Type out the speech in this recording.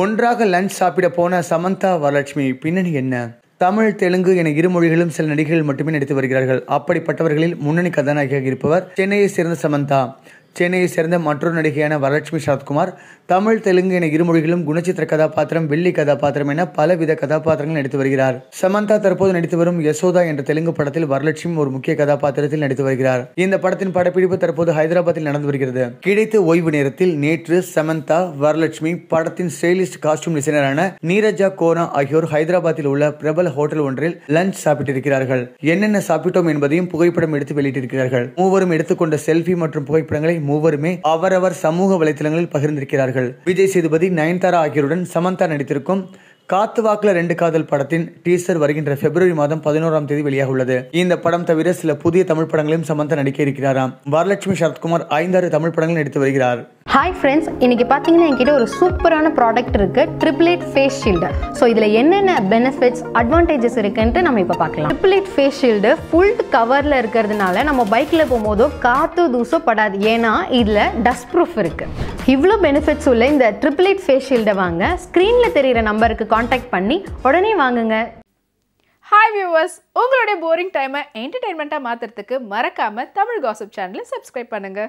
ஒன்றாக லஞ்ச் சாப்பிட போன சமந்தா வரலட்சுமி பின்னணி என்ன தமிழ் தெலுங்கு என இரு மொழிகளும் சில நடிகர்கள் மட்டுமே நடித்து வருகிறார்கள் அப்படிப்பட்டவர்களில் முன்னணி கதாநாயகியாக இருப்பவர் சென்னையை சேர்ந்த சமந்தா சென்னையை சேர்ந்த மற்றொரு நடிகையான வரலட்சுமி சரத்குமார் தமிழ் தெலுங்கு என இருமொழிகளும் குணச்சித்திர கதாபாத்திரம் வெள்ளி கதாபாத்திரம் என பலவித கதாபாத்திரங்கள் நடித்து வருகிறார் சமந்தா தற்போது நடித்து வரும் யசோதா என்ற தெலுங்கு படத்தில் வரலட்சுமி ஒரு முக்கிய கதாபாத்திரத்தில் நடித்து வருகிறார் இந்த படத்தின் படப்பிடிப்பு தற்போது ஹைதராபாத்தில் நடந்து வருகிறது கிடைத்த ஓய்வு நேரத்தில் நேற்று சமந்தா வரலட்சுமி படத்தின் ஸ்டைலிஸ்ட் காஸ்டியூம் டிசைனரான நீரஜா கோனா ஆகியோர் ஹைதராபாத்தில் உள்ள பிரபல ஹோட்டல் ஒன்றில் லஞ்ச் சாப்பிட்டிருக்கிறார்கள் என்னென்ன சாப்பிட்டோம் என்பதையும் புகைப்படம் எடுத்து வெளியிட்டிருக்கிறார்கள் மூவரும் எடுத்துக்கொண்ட செல்ஃபி மற்றும் புகைப்படங்களை மூவருமே அவரவர் சமூக வலைதளங்களில் பகிர்ந்திருக்கிறார்கள் விஜய் சேதுபதி நயன்தாரா ஆகியோருடன் சமந்தா நடித்திருக்கும் காத்து வாக்குல ரெண்டு காதல் படத்தின் டீசர் வருகின்ற பிப்ரவரி மாதம் பதினோராம் தேதி வெளியாக உள்ளது இந்த படம் தவிர சில புதிய தமிழ் படங்களையும் சமந்தா நடிக்க இருக்கிறாராம் வரலட்சுமி சரத்குமார் ஐந்தாறு தமிழ் படங்கள் நடித்து வருகிறார் ஹாய் ஃப்ரெண்ட்ஸ் இன்றைக்கி பார்த்தீங்கன்னா என்கிட்ட ஒரு சூப்பரான ப்ராடக்ட் இருக்குது ட்ரிபிளேட் ஃபேஸ் ஷீல்டு ஸோ இதில் என்னென்ன பெனிஃபிட்ஸ் அட்வான்டேஜஸ் இருக்குன்ட்டு நம்ம இப்போ பார்க்கலாம் ட்ரிபிளேட் ஃபேஸ் ஷீல்டு ஃபுல் கவரில் இருக்கிறதுனால நம்ம பைக்கில் போகும்போதோ காற்று தூசோ படாது ஏன்னா இதில் டஸ்ட் ப்ரூஃப் இருக்குது இவ்வளோ பெனிஃபிட்ஸ் உள்ள இந்த ட்ரிபிளேட் ஃபேஸ் ஷீல்டை வாங்க ஸ்க்ரீனில் தெரிகிற நம்பருக்கு காண்டாக்ட் பண்ணி உடனே வாங்குங்க ஹாய் வியூவர்ஸ் உங்களுடைய போரிங் டைமை என்டர்டெயின்மெண்ட்டாக மாற்றுறதுக்கு மறக்காமல் தமிழ் காசப் சேனலை சப்ஸ்கிரைப் பண்ணுங்கள்